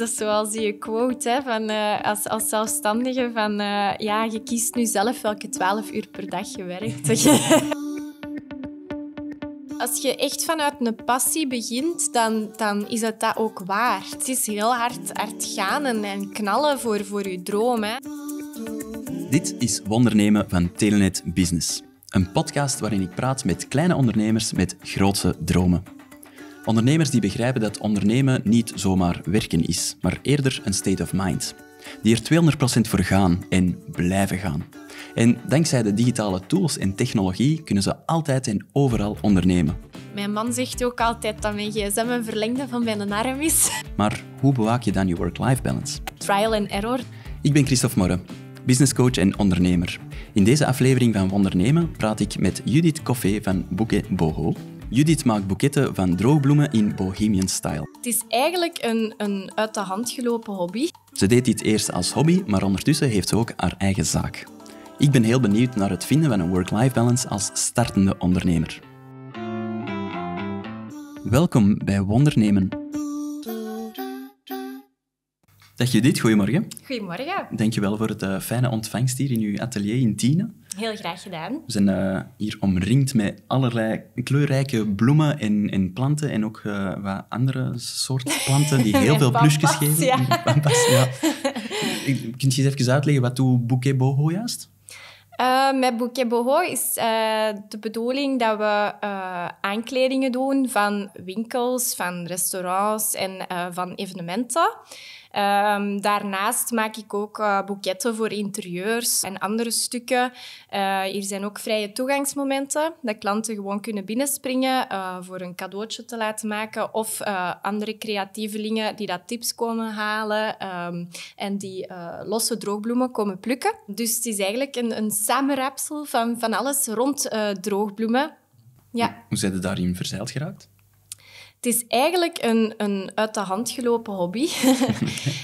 Dat is zoals je quote hè, van, eh, als, als zelfstandige van... Eh, ja, je kiest nu zelf welke 12 uur per dag je werkt. als je echt vanuit een passie begint, dan, dan is het dat ook waar. Het is heel hard, hard gaan en, knallen voor, voor je droom. Hè. Dit is Wondernemen van Telenet Business. Een podcast waarin ik praat met kleine ondernemers met grote dromen. Ondernemers die begrijpen dat ondernemen niet zomaar werken is, maar eerder een state of mind. Die er 200% voor gaan en blijven gaan. En dankzij de digitale tools en technologie kunnen ze altijd en overal ondernemen. Mijn man zegt ook altijd dat mijn gsm een verlengde van mijn arm is. Maar hoe bewaak je dan je work-life balance? Trial and error. Ik ben Christophe Morre, businesscoach en ondernemer. In deze aflevering van Ondernemen praat ik met Judith Coffee van Boeken Boho, Judith maakt boeketten van droogbloemen in bohemian style. Het is eigenlijk een, een uit de hand gelopen hobby. Ze deed dit eerst als hobby, maar ondertussen heeft ze ook haar eigen zaak. Ik ben heel benieuwd naar het vinden van een work-life balance als startende ondernemer. Welkom bij Wondernemen, Dag dit goedemorgen. Goedemorgen. Dankjewel voor het eh, fijne ontvangst hier in uw atelier in Tiene. Heel graag gedaan. We zijn eh, hier omringd met allerlei kleurrijke bloemen en, en planten en ook eh, wat andere soorten planten die heel veel plusjes geven. Ja. ja. Kunt je eens even uitleggen, wat doet Bouquet Boho juist? Uh, met Bouquet Boho is de bedoeling dat we aankledingen doen van winkels, van restaurants en van evenementen. Ehm, daarnaast maak ik ook uh, boeketten voor interieurs en andere stukken. Uh, hier zijn ook vrije toegangsmomenten, dat klanten gewoon kunnen binnenspringen uh, voor een cadeautje te laten maken of andere creatievelingen die dat tips komen halen ehm, en die losse droogbloemen komen plukken. Dus het is eigenlijk een, een samenrapsel van, van alles rond droogbloemen. Ja. Hoe zijn ze daarin verzeild geraakt? Het is eigenlijk een, een uit de hand gelopen hobby.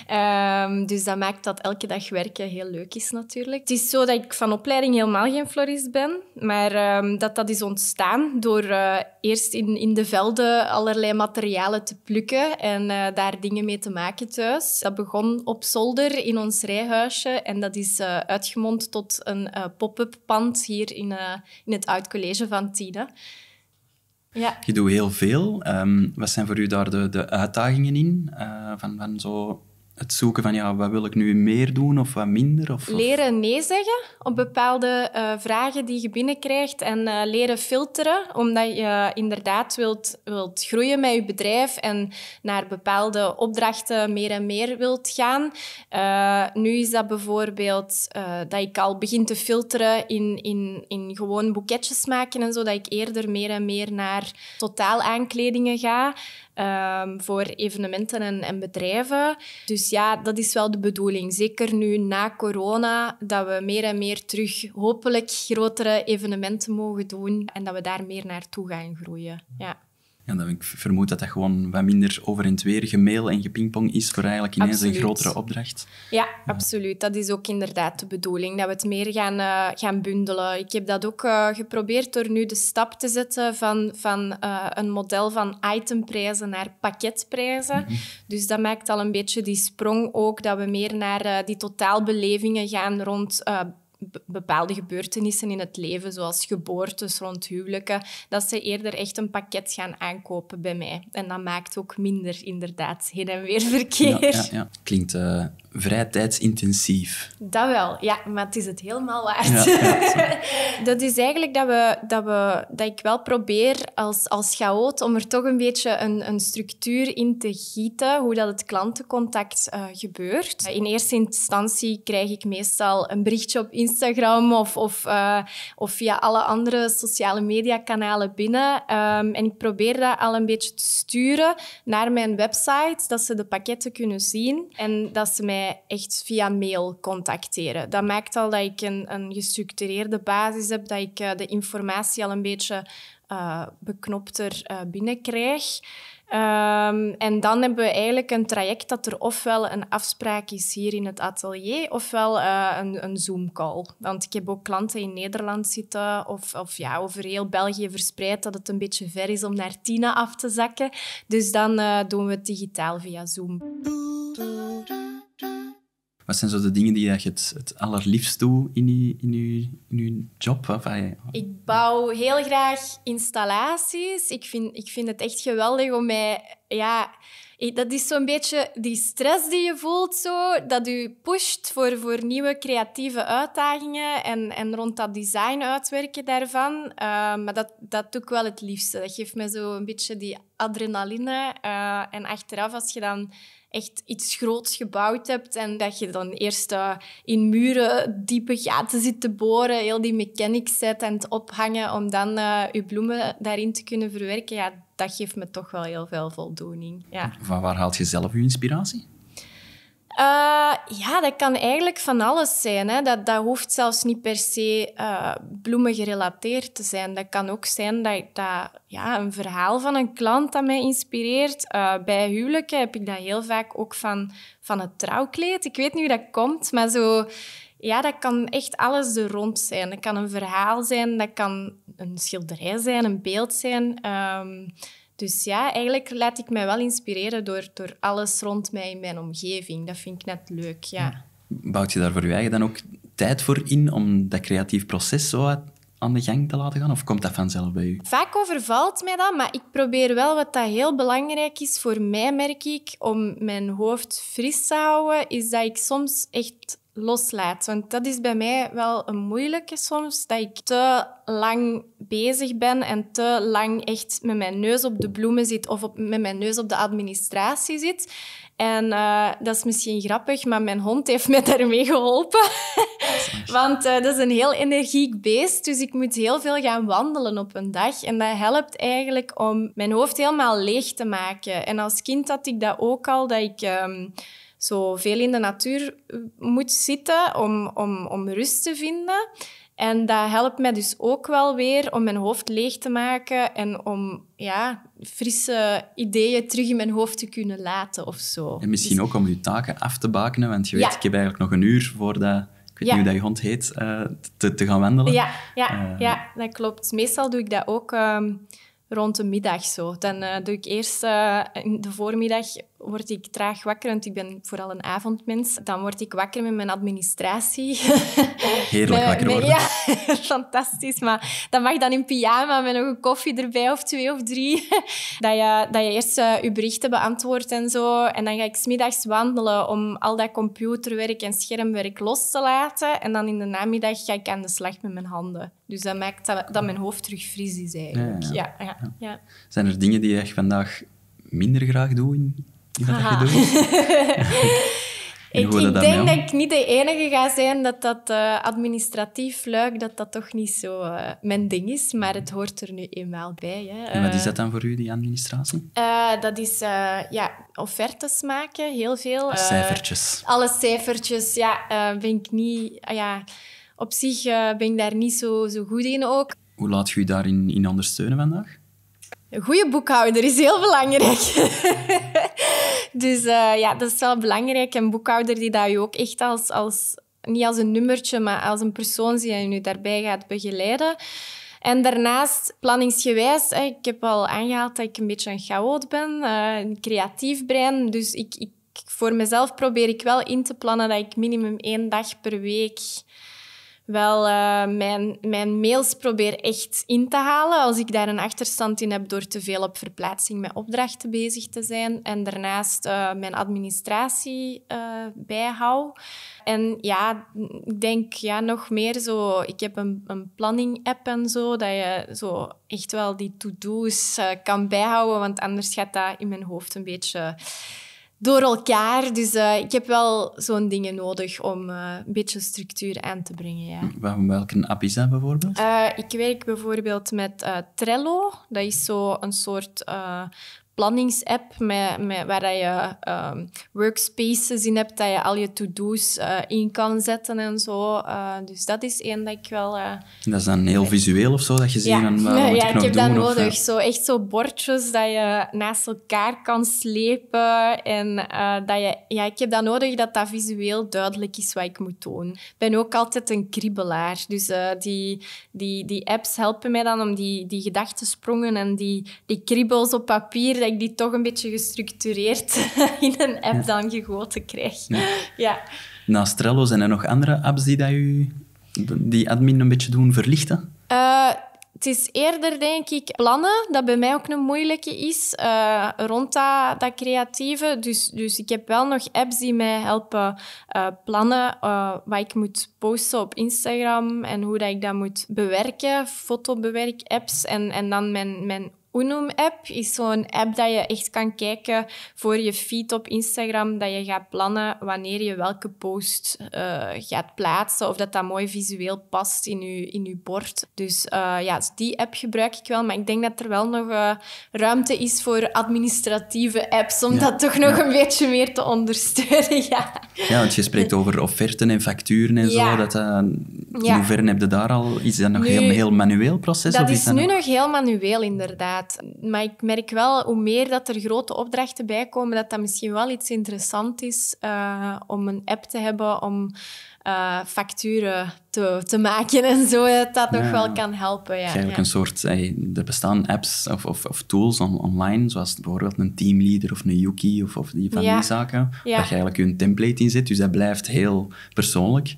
Ehm, dus dat maakt dat elke dag werken heel leuk is natuurlijk. Het is zo dat ik van opleiding helemaal geen florist ben, maar ehm, dat dat is ontstaan door eh, eerst in, in de velden allerlei materialen te plukken en eh, daar dingen mee te maken thuis. Dat begon op zolder in ons rijhuisje en dat is uh, uitgemond tot een pop-up pand hier in, in het oud college van Tine. Ja. Je doet heel veel. Ehm, wat zijn voor u daar de, de uitdagingen in? Uh, van, van zo het zoeken van ja, wat wil ik nu meer doen of wat minder? Of, Leren nee zeggen op bepaalde eh, vragen die je binnenkrijgt en eh, leren filteren, omdat je inderdaad wilt, wilt groeien met je bedrijf en naar bepaalde opdrachten meer en meer wilt gaan. Eh, nu is dat bijvoorbeeld dat ik al begin te filteren in, in, in gewoon boeketjes maken en zo, dat ik eerder meer en meer naar totaal aankledingen ga. Um, voor evenementen en, en, bedrijven. Dus ja, dat is wel de bedoeling. Zeker nu na corona, dat we meer en meer terug hopelijk grotere evenementen mogen doen en dat we daar meer naartoe gaan groeien. Ja. Ja, dan ik vermoed dat dat gewoon wat minder over en weer gemail en gepingpong is voor eigenlijk ineens een grotere opdracht. Ja, absoluut. Dat is ook inderdaad de bedoeling, dat we het meer gaan, eh, gaan bundelen. Ik heb dat ook eh, geprobeerd door nu de stap te zetten van, van eh, een model van itemprijzen naar pakketprijzen. Mhm. Dus dat maakt al een beetje die sprong ook, dat we meer naar die totaalbelevingen gaan rond bepaalde gebeurtenissen in het leven, zoals geboortes, rond huwelijken, dat ze eerder echt een pakket gaan aankopen bij mij. En dat maakt ook minder inderdaad heen en weer verkeer. Ja, ja, Klinkt uh, vrij tijdsintensief. Dat wel, ja, maar het is het helemaal waard. dat is eigenlijk dat, we, dat, we, dat ik wel probeer als, als chaot om er toch een beetje een, een structuur in te gieten, hoe dat het klantencontact eh, gebeurt. In eerste instantie krijg ik meestal een berichtje op Instagram of, of, eh, of via alle andere sociale kanalen binnen. Ehm, en ik probeer dat al een beetje te sturen naar mijn website, dat ze de pakketten kunnen zien en dat ze mij echt via mail contacteren. Dat maakt al dat ik een, een gestructureerde basis heb, dat ik eh, de informatie al een beetje eh, beknopter binnenkrijg. Ehm, en dan hebben we eigenlijk een traject dat er ofwel een afspraak is hier in het atelier, ofwel eh, een, een Zoom-call. Want ik heb ook klanten in Nederland zitten, of, of ja, over heel België verspreid, dat het een beetje ver is om naar Tina af te zakken. Dus dan eh, doen we het digitaal via Zoom. Wat zijn zo de dingen die je het, het allerliefst doet in je, in je, job? Ah, ik bouw heel graag installaties. Ik vind, ik vind het echt geweldig om mij... Ja, dat is zo'n beetje die stress die je voelt, zo, dat u pusht voor, voor nieuwe creatieve uitdagingen en, en rond dat design uitwerken daarvan. Eh, maar dat, dat doe ik wel het liefste. Dat geeft me zo een beetje die adrenaline. Eh, en achteraf, als je dan echt iets groots gebouwd hebt en dat je dan eerst eh, in muren diepe gaten zit te boren, heel die mechanics zet en het ophangen om dan uh, je bloemen daarin te kunnen verwerken, ja, dat geeft me toch wel heel veel voldoening. Ja. Van waar haalt je zelf je inspiratie? Eh, ja, dat kan eigenlijk van alles zijn. Hè. Dat, dat hoeft zelfs niet per se uh, bloemen gerelateerd te zijn. Dat kan ook zijn dat, dat ja, een verhaal van een klant dat mij inspireert. Eh, bij huwelijken heb ik dat heel vaak ook van, van het trouwkleed. Ik weet niet hoe dat komt, maar zo... Ja, dat kan echt alles er rond zijn. Dat kan een verhaal zijn, dat kan een schilderij zijn, een beeld zijn... Ehm, dus ja, eigenlijk laat ik mij wel inspireren door, door alles rond mij in mijn omgeving. Dat vind ik net leuk, ja. Bouwt je daar voor je eigen dan ook tijd voor in om dat creatief proces zo aan de gang te laten gaan? Of komt dat vanzelf bij u? Vaak overvalt mij dat, maar ik probeer wel wat dat heel belangrijk is voor mij, merk ik, om mijn hoofd fris te houden, is dat ik soms echt loslaat. Want dat is bij mij wel een moeilijke soms, dat ik te lang bezig ben en te lang echt met mijn neus op de bloemen zit of op, met mijn neus op de administratie zit. En eh, dat is misschien grappig, maar mijn hond heeft mij daarmee geholpen. Want eh, dat is een heel energiek beest, dus ik moet heel veel gaan wandelen op een dag. En dat helpt eigenlijk om mijn hoofd helemaal leeg te maken. En als kind had ik dat ook al, dat ik... Ehm, zo veel in de natuur eh, moet zitten om, om, om rust te vinden. En dat helpt mij dus ook wel weer om mijn hoofd leeg te maken en om ja, frisse ideeën terug in mijn hoofd te kunnen laten of zo. En misschien dus ook om je taken af te bakenen, want je weet, ik heb eigenlijk nog een uur voordat ik weet niet hoe dat je hond heet, eh, te, te, gaan wandelen. Ja, ja, eh. ja, dat klopt. Meestal doe ik dat ook ehm, rond de middag zo. Dan doe ik eerst in de voormiddag word ik traag wakker, want ik ben vooral een avondmens. Dan word ik wakker met mijn administratie. Heerlijk wakker worden. Ja, fantastisch. Maar dat mag dan in pyjama met nog een koffie erbij of twee of drie. Dat je, dat je eerst uh, je berichten beantwoordt en zo. En dan ga ik smiddags wandelen om al dat computerwerk en schermwerk los te laten. En dan in de namiddag ga ik aan de slag met mijn handen. Dus dat maakt dat, mijn hoofd terug fris is eigenlijk. Ja ja, ja. Zijn er dingen die je echt vandaag minder graag doet ik, denk dat ik niet de enige ga zijn dat dat eh, administratief luik, dat dat toch niet zo eh, mijn ding is, maar het hoort er nu eenmaal bij. Hè. En wat is eh, dat dan voor u, die administratie? dat is ja, offertes maken, heel veel. Ah, cijfertjes. Alle cijfertjes, ja, ben ik niet... Ah, ja, op zich ben ik daar niet zo, zo goed in ook. Hoe laat je je daarin in ondersteunen vandaag? Een goede boekhouder is heel belangrijk. Dus eh, ja, dat is wel belangrijk. Een boekhouder die dat je ook echt als, als, niet als een nummertje, maar als een persoon die je nu daarbij gaat begeleiden. En daarnaast, planningsgewijs, ik heb al aangehaald dat ik een beetje een chaot ben, eh, een creatief brein. Dus ik, ik, voor mezelf probeer ik wel in te plannen dat ik minimum één dag per week wel eh, mijn, mijn mails probeer echt in te halen als ik daar een achterstand in heb door te veel op verplaatsing met opdrachten bezig te zijn. En daarnaast eh, mijn administratie uh, eh, bijhoud. En ja, ik denk ja, nog meer zo... Ik heb een, een planning-app en zo, dat je zo echt wel die to-do's kan bijhouden, want anders gaat dat in mijn hoofd een beetje door elkaar. Dus eh, ik heb wel zo'n dingen nodig om eh, een beetje structuur aan te brengen. Ja. welke app is bijvoorbeeld? Eh, ik werk bijvoorbeeld met Trello. Dat is zo'n soort planningsapp met, met, waar dat je ehm, workspaces in hebt, dat je al je to-do's eh, in kan zetten en zo. Eh, dus dat is één dat ik wel... Uh, dat is dan heel visueel of zo, dat je ziet ja. en, ja, ik, ja, ik heb dat nodig. zo, echt zo bordjes dat je naast elkaar kan slepen. En dat je... Ja, ik heb dat nodig dat dat visueel duidelijk is wat ik moet doen. Ik ben ook altijd een kriebelaar. Dus die, die, die apps helpen mij dan om die, die sprongen en die, die kribbels op papier die toch een beetje gestructureerd in een app dan gegoten krijg. Ja. Naast zijn er nog andere apps die, dat u, die admin een beetje doen verlichten? Eh, het is eerder, denk ik, plannen, dat bij mij ook een moeilijke is, eh, rond dat, creatieve. Dus, dus ik heb wel nog apps die mij helpen eh, plannen uh, wat ik moet posten op Instagram en hoe dat ik dat moet bewerken, fotobewerk-apps en, en dan mijn, mijn Unum-app is zo'n app dat je echt kan kijken voor je feed op Instagram, dat je gaat plannen wanneer je welke post uh, gaat plaatsen of dat dat mooi visueel past in je, in je bord. Dus eh, ja, die app gebruik ik wel, maar ik denk dat er wel nog eh, ruimte is voor administratieve apps om dat toch nog een beetje meer te ondersteunen. ja. ja, want je spreekt over offerten en facturen en zo. Dat, in hoeverre heb je daar al... Is dat nog heel, heel manueel proces? Dat of is, dat nu nog heel manueel, inderdaad. Maar ik merk wel, hoe meer dat er grote opdrachten bij komen, dat dat misschien wel iets interessant is eh, om een app te hebben om uh, facturen te, te maken en zo, dat dat nog wel kan helpen. Ja, eigenlijk een soort, er bestaan apps of, of, of tools online, zoals bijvoorbeeld een Teamleader of een Yuki of, of die van die zaken, dat je eigenlijk een template in zit, dus dat blijft heel persoonlijk.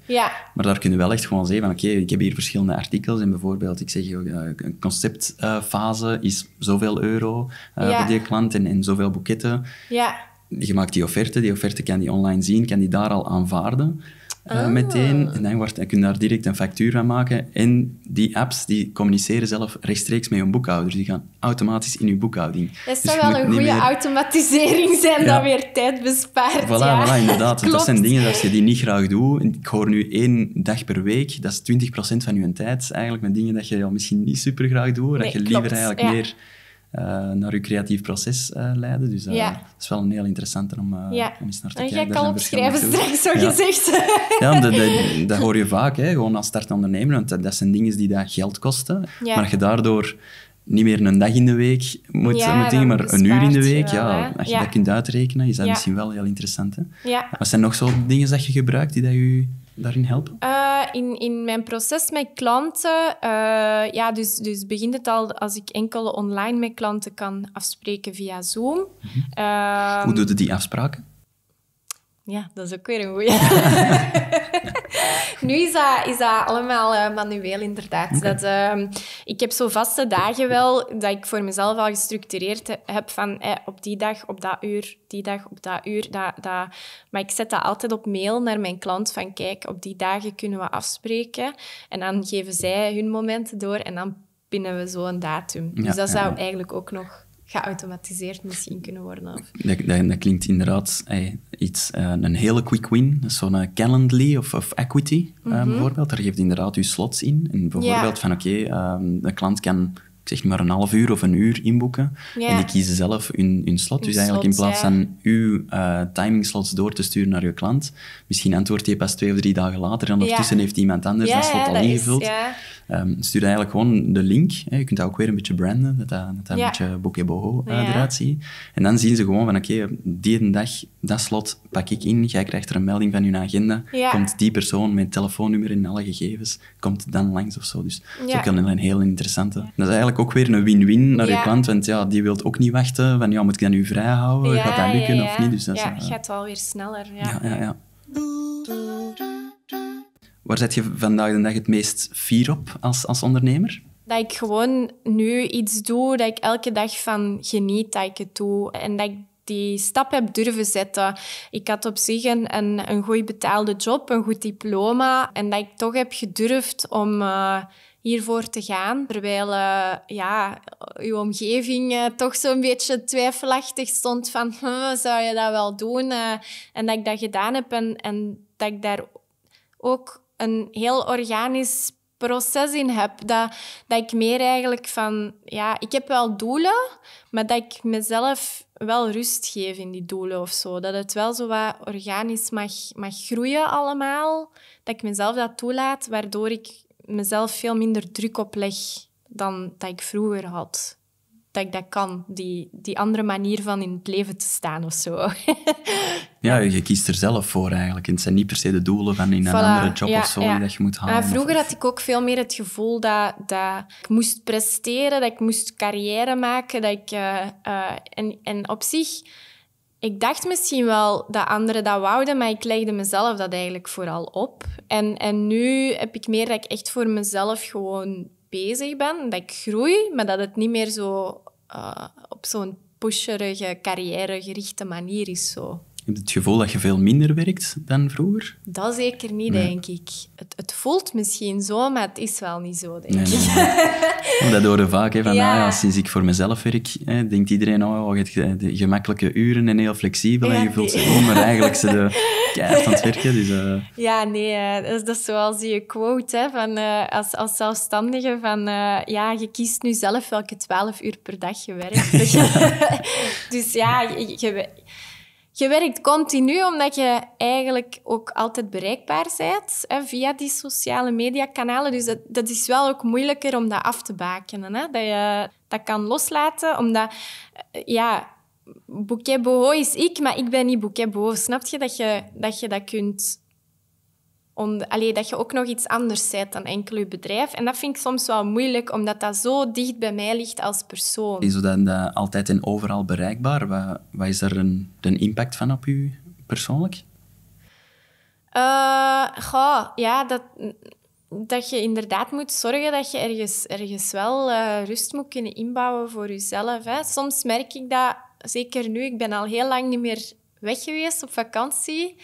Maar daar kun je wel echt gewoon zeggen van, oké, ik heb hier verschillende artikels en bijvoorbeeld, ik zeg, een conceptfase is zoveel euro uh, voor die klant en, en zoveel boeketten. Ja je maakt die offerte, die offerte kan die online zien, kan die daar al aanvaarden. Eh, ah. meteen. En dan je daar direct een factuur van maken. En die apps die communiceren zelf rechtstreeks met je boekhouder. Die gaan automatisch in je boekhouding. Dat zou dus wel een goede automatisering zijn, dat weer tijd bespaart. Voilà, ja. inderdaad. Dat zijn dingen dat je die niet graag doet. Ik hoor nu één dag per week, dat is 20% van je tijd eigenlijk, met dingen dat je misschien niet super graag doet, nee, dat je liever eigenlijk ja. meer eh, naar je creatief proces eh, leiden. Dus eh, dat is wel een heel interessante om, ja. om eens naar te kijken. En jij kan opschrijven straks, zo gezegd. Ja, dat, hoor je vaak, hè, gewoon als startende ondernemer. Want dat, zijn dingen die dat geld kosten. Maar je daardoor niet meer een dag in de week moet, moet dingen, maar een uur in de week. ja, als je dat kunt uitrekenen, is dat misschien wel heel interessant. Hè? Wat zijn nog zo'n dingen dat je gebruikt die dat je daarin helpen? Eh, in, in mijn proces met klanten, eh, ja, dus, dus begint het al als ik enkele online met klanten kan afspreken via Zoom. Mhm. Ehm, Hoe doet het die afspraken? Ja, dat is ook weer een goeie. nu is dat, is dat allemaal eh, manueel, inderdaad. Dat, ehm, ik heb zo vaste dagen wel dat ik voor mezelf al gestructureerd heb van eh, op die dag, op dat uur, die dag, op dat uur. Dat, dat... Maar ik zet dat altijd op mail naar mijn klant van kijk, op die dagen kunnen we afspreken. En dan geven zij hun momenten door en dan binnen we zo een datum. dus dat zou eigenlijk ook nog geautomatiseerd misschien kunnen worden. Of... Dat, dat, dat klinkt inderdaad iets, eh, een hele quick win. Zo'n eh, Calendly of, of Equity eh, mhm. bijvoorbeeld. Daar geeft inderdaad uw slots in. En bijvoorbeeld van oké, ehm, de klant kan zeg maar een half uur of een uur inboeken. En die kiezen zelf hun, hun slot. dus eigenlijk in plaats van uw eh, timing timingslots door te sturen naar je klant, misschien antwoordt hij pas twee of drie dagen later en ondertussen heeft iemand anders dat slot al ingevuld. Ehm, stuur eigenlijk gewoon de link. Hè. Je kunt dat ook weer een beetje branden, dat dat, een beetje bokeboho uh, eruit ziet. En dan zien ze gewoon van oké, okay, die dag, dat slot pak ik in. Jij krijgt er een melding van hun agenda. Komt die persoon met telefoonnummer en alle gegevens, komt dan langs of zo. Dus dat is ook een, een heel interessante. Dat is eigenlijk ook weer een win-win naar je klant. Want ja, die wilt ook niet wachten van ja, moet ik dat nu vrij houden? Gaat dat lukken of niet? Dus dat ja, is, uh, eh, gaat weer sneller. ja, Waar zet je vandaag de dag het meest fier op als, als ondernemer? Dat ik gewoon nu iets doe, dat ik elke dag van geniet dat ik het doe. En dat ik die stap heb durven zetten. Ik had op zich een, een, goed betaalde job, een goed diploma. En dat ik toch heb gedurfd om... Eh, hiervoor te gaan. Terwijl eh, ja, uw omgeving uh, toch zo'n beetje twijfelachtig stond van hm, zou je dat wel doen? Eh, en dat ik dat gedaan heb en, en dat ik daar ook een heel organisch proces in heb. Dat, dat ik meer eigenlijk van, ja, ik heb wel doelen, maar dat ik mezelf wel rust geef in die doelen of zo. Dat het wel zo wat organisch mag, mag groeien allemaal. Dat ik mezelf dat toelaat, waardoor ik mezelf veel minder druk opleg dan dat ik vroeger had. Dat ik dat kan, die, die andere manier van in het leven te staan of zo. ja, je kiest er zelf voor eigenlijk. het zijn niet per se de doelen van in een andere job of zo ja. dat je moet halen. vroeger had ik ook veel meer het gevoel dat, dat ik moest presteren, dat ik moest carrière maken. Dat ik, eh, eh, en, en op zich ik dacht misschien wel dat anderen dat wouden, maar ik legde mezelf dat eigenlijk vooral op. En, en nu heb ik meer dat ik echt voor mezelf gewoon bezig ben, dat ik groei, maar dat het niet meer zo eh, op zo'n pusherige, carrièregerichte manier is. Zo. Heb je het gevoel dat je veel minder werkt dan vroeger? Dat zeker niet, denk ik. Het, het, voelt misschien zo, maar het is wel niet zo, denk ik. Nee, dat horen vaak. Hè, van, ah, ja. sinds ik voor mezelf werk, hè, denkt iedereen, oh, je oh, hebt eh, gemakkelijke uren en heel flexibel. en je voelt ze om, maar eigenlijk ze de keihard aan het werken. Dus, eh. Ja, nee, eh, dat, is, dat zoals je quote hè, van, als, als zelfstandige van, ja, je kiest nu zelf welke twaalf uur per dag je werkt. dus ja, je je werkt continu omdat je eigenlijk ook altijd bereikbaar bent hè, via die sociale kanalen. Dus dat, is wel ook moeilijker om dat af te bakenen. Hè? Dat je dat kan loslaten, omdat... Eh, ja, Bouquet Boho is ik, maar ik ben niet Bouquet Boho. Snap je dat je dat, je dat kunt dat je ook nog iets anders bent dan enkel je bedrijf. En dat vind ik soms wel moeilijk, omdat dat zo dicht bij mij ligt als persoon. Is dat eh, altijd en overal bereikbaar? Wat, is daar een, impact van op u persoonlijk? Uh, ja, dat, dat je inderdaad moet zorgen dat je ergens, ergens wel eh, rust moet kunnen inbouwen voor jezelf. Hè. Soms merk ik dat, zeker nu, ik ben al heel lang niet meer weg geweest op vakantie.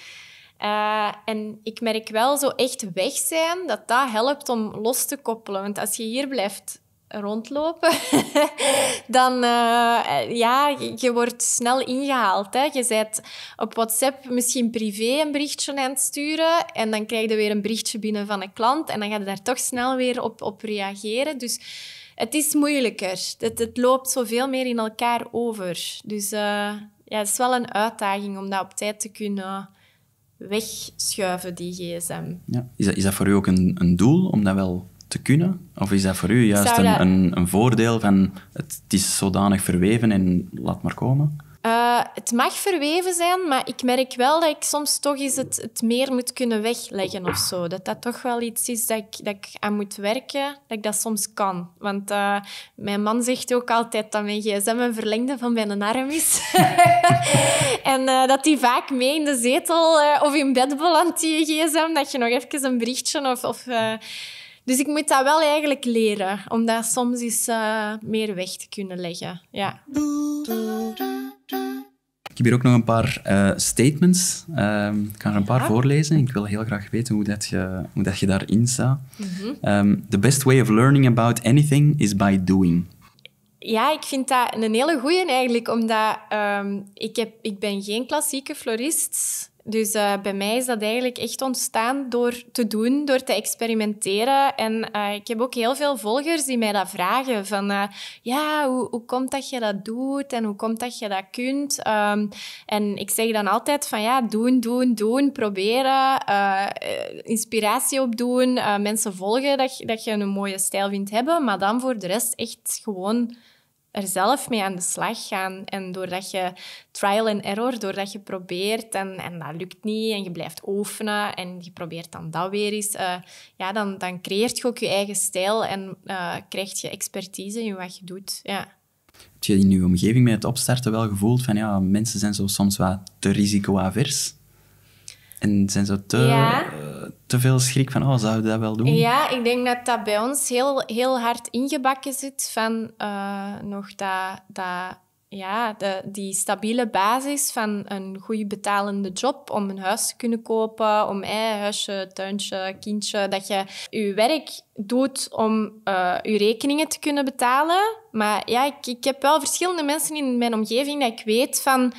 Eh, en ik merk wel zo echt weg zijn, dat dat helpt om los te koppelen. Want als je hier blijft rondlopen, dan uh, ja, je, wordt snel ingehaald. Hè. Je bent op WhatsApp misschien privé een berichtje aan het sturen en dan krijg je weer een berichtje binnen van een klant en dan ga je daar toch snel weer op, op reageren. Dus het is moeilijker. Het, het loopt zoveel meer in elkaar over. Dus eh, ja, het is wel een uitdaging om dat op tijd te kunnen wegschuiven, die gsm. Ja. Is, dat, is dat voor u ook een, een doel om dat wel te kunnen? Of is dat voor u juist een, een, voordeel van het, is zodanig verweven en laat maar komen? Eh, het mag verweven zijn, maar ik merk wel dat ik soms toch eens het, het meer moet kunnen wegleggen of zo. Dat dat toch wel iets is dat ik, dat ik aan moet werken, dat ik dat soms kan. Want eh, mijn man zegt ook altijd dat mijn gsm een verlengde van mijn arm is. en eh, dat die vaak mee in de zetel of in bed belandt, die gsm. Dat je nog even een berichtje of... dus ik moet dat wel eigenlijk leren, om dat soms eens meer weg te kunnen leggen. Ja. Ik heb hier ook nog een paar eh, statements. Ehm, ik kan er een paar voorlezen. Ik wil heel graag weten hoe dat je, hoe dat je daarin staat. Mhm. Ehm, the best way of learning about anything is by doing. Ja, ik vind dat een hele goeie eigenlijk, omdat ehm, ik, heb, ik ben geen klassieke florist. Dus eh, bij mij is dat eigenlijk echt ontstaan door te doen, door te experimenteren. En eh, ik heb ook heel veel volgers die mij dat vragen. Van, eh, ja, hoe, hoe komt dat je dat doet en hoe komt dat je dat kunt? Ehm, en ik zeg dan altijd van, ja, doen, doen, doen, proberen. inspiratie opdoen, mensen volgen dat, dat je een mooie stijl vindt hebben. Maar dan voor de rest echt gewoon er zelf mee aan de slag gaan. En doordat je trial and error, doordat je probeert en, en dat lukt niet en je blijft oefenen en je probeert dan dat weer eens, eh, ja, dan, dan creëert je ook je eigen stijl en uh, eh, krijg je expertise in wat je doet. Ja. Heb je in je omgeving met het opstarten wel gevoeld van ja, mensen zijn zo soms wat te risicoavers? En zijn zo te... Ja. Eh, veel schrik van, oh, zouden je dat wel doen? Ja, ik denk dat dat bij ons heel, heel hard ingebakken zit van eh, nog dat, dat, ja, de, die stabiele basis van een goed betalende job, om een huis te kunnen kopen, om eh, huisje, tuintje, kindje, dat je je werk doet om uh, je rekeningen te kunnen betalen. Maar ja, ik, ik heb wel verschillende mensen in mijn omgeving dat ik weet van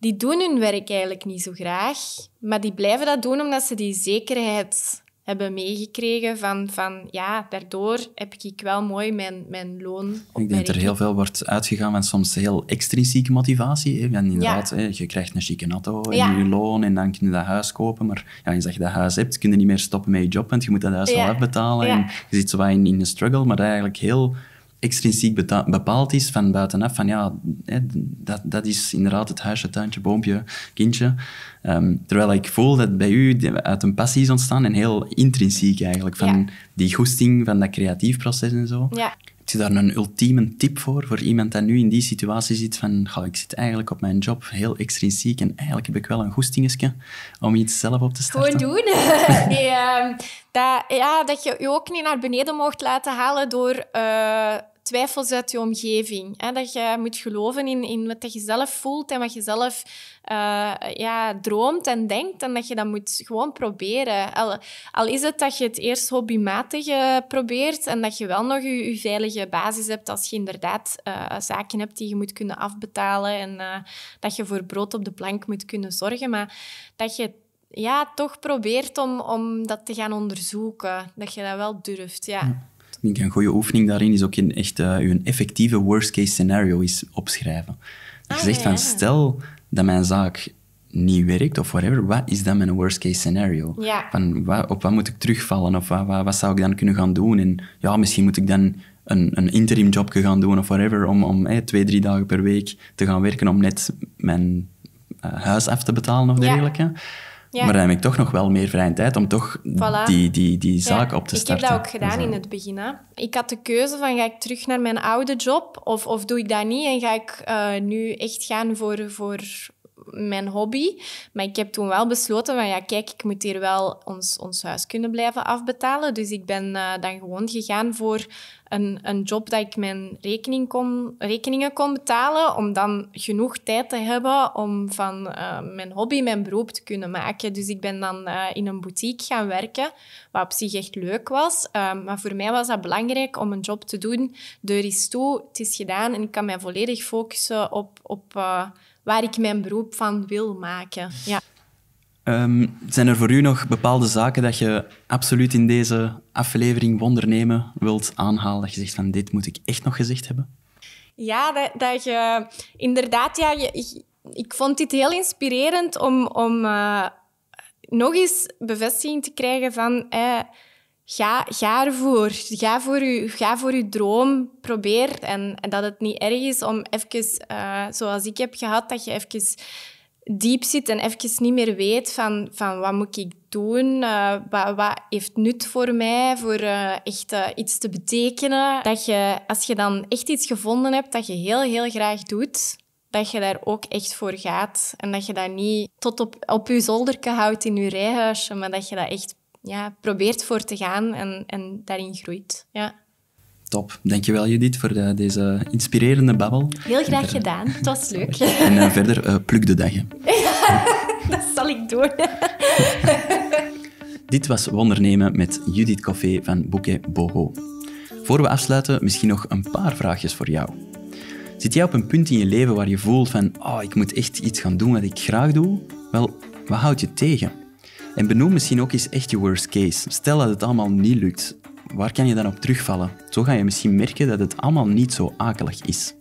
die doen hun werk eigenlijk niet zo graag, maar die blijven dat doen omdat ze die zekerheid hebben meegekregen van, van ja, daardoor heb ik wel mooi mijn, mijn loon Ik denk dat er heel veel wordt uitgegaan van soms heel extrinsieke motivatie. Hè? inderdaad, ja. hè, je krijgt een chique auto en je loon en dan kun je dat huis kopen. Maar ja, als je dat huis hebt, kun je niet meer stoppen met je job, want je moet dat huis wel afbetalen. En je zit zo in, in struggle, maar eigenlijk heel extrinsiek bepaald is van buitenaf. Van ja, hè, dat, dat is inderdaad het huisje, tuintje, boompje, kindje. Ehm, terwijl ik voel dat bij u uit een passie is ontstaan en heel intrinsiek eigenlijk, van die goesting, van dat creatief proces en zo. Ja. Heb je daar een ultieme tip voor, voor iemand dat nu in die situatie zit van, ga ik zit eigenlijk op mijn job heel extrinsiek en eigenlijk heb ik wel een goestingetje om iets zelf op te starten? Gewoon doen. Ehm, dat, ja, dat je je ook niet naar beneden mocht laten halen door... Eh, twijfels uit je omgeving. Hè? Dat je moet geloven in, in wat je zelf voelt en wat je zelf eh, ja, droomt en denkt. En dat je dat moet gewoon proberen. Al, is het dat je het eerst hobbymatig eh, probeert en dat je wel nog je, veilige basis hebt als je inderdaad eh, zaken hebt die je moet kunnen afbetalen en dat je voor brood op de plank moet kunnen zorgen. Maar dat je ja, toch probeert om, om dat te gaan onderzoeken. Dat je dat wel durft, ja. Hm ik denk een goede oefening daarin is ook in echt je eh, effectieve worst case scenario is opschrijven. Dat je ah, zegt van, stel dat mijn zaak niet werkt of whatever, wat is dan mijn worst case scenario? Van, wat, op wat moet ik terugvallen of wat, wat, zou ik dan kunnen gaan doen? En ja, misschien moet ik dan een, een interim jobje gaan doen of whatever, om, om twee, drie dagen per week te gaan werken om net mijn uh, huis af te betalen of dergelijke. Maar dan heb ik toch nog wel meer vrije tijd om toch die, die, die zaak op te starten. Ik heb dat ook gedaan dus, in eh, het begin. Ik had de keuze van ga ik terug naar mijn oude job of, of doe ik dat niet en ga ik eh, nu echt gaan voor, voor mijn hobby. Maar ik heb toen wel besloten van ja, kijk, ik moet hier wel ons, ons huis kunnen blijven afbetalen. Dus ik ben eh, dan gewoon gegaan voor een, een job dat ik mijn rekening kon, rekeningen kon betalen. Om dan genoeg tijd te hebben om van eh, mijn hobby mijn beroep te kunnen maken. Dus ik ben dan eh, in een boutique gaan werken, wat op zich echt leuk was. maar voor mij was dat belangrijk om een job te doen. Deur is toe, het is gedaan en ik kan mij volledig focussen op... op waar ik mijn beroep van wil maken. Ja. Ehm, zijn er voor u nog bepaalde zaken dat je absoluut in deze aflevering Wondernemen wilt aanhalen? Dat je zegt van dit moet ik echt nog gezegd hebben? Ja, dat, dat je inderdaad, ja, ik, ik vond dit heel inspirerend om, om eh, nog eens bevestiging te krijgen van. Ga, ga ervoor. Ga voor, je, ga voor je droom. Probeer. En, en dat het niet erg is om even, eh, zoals ik heb gehad, dat je even diep zit en even niet meer weet van, van wat moet ik doen, eh, wat, heeft nut voor mij, voor eh, echt iets te betekenen. Dat je, als je dan echt iets gevonden hebt dat je heel, heel graag doet, dat je daar ook echt voor gaat. En dat je dat niet tot op, op je zolderke houdt in je rijhuisje, maar dat je dat echt ja, probeert voor te gaan en, en daarin groeit. Ja. Top. Dankjewel Judith voor de, eh, deze inspirerende babbel. Heel graag eh, gedaan. Het was leuk. en eh, verder, pluk de dagen. Ja, dat zal ik doen. Dit was Wondernemen met Judith Koffie van Bouquet Boho. Voor we afsluiten, misschien nog een paar vraagjes voor jou. Zit jij op een punt in je leven waar je voelt van oh, ik moet echt iets gaan doen wat ik graag doe? Wel, wat houdt je tegen? En benoem misschien ook eens echt je worst case. Stel dat het allemaal niet lukt, waar kan je dan op terugvallen? Zo ga je misschien merken dat het allemaal niet zo akelig is.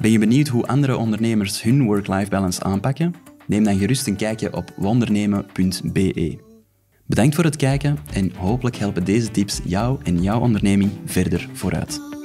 Ben je benieuwd hoe andere ondernemers hun work-life balance aanpakken? Neem dan gerust een kijkje op wondernemen.be. Bedankt voor het kijken en hopelijk helpen deze tips jou en jouw onderneming verder vooruit.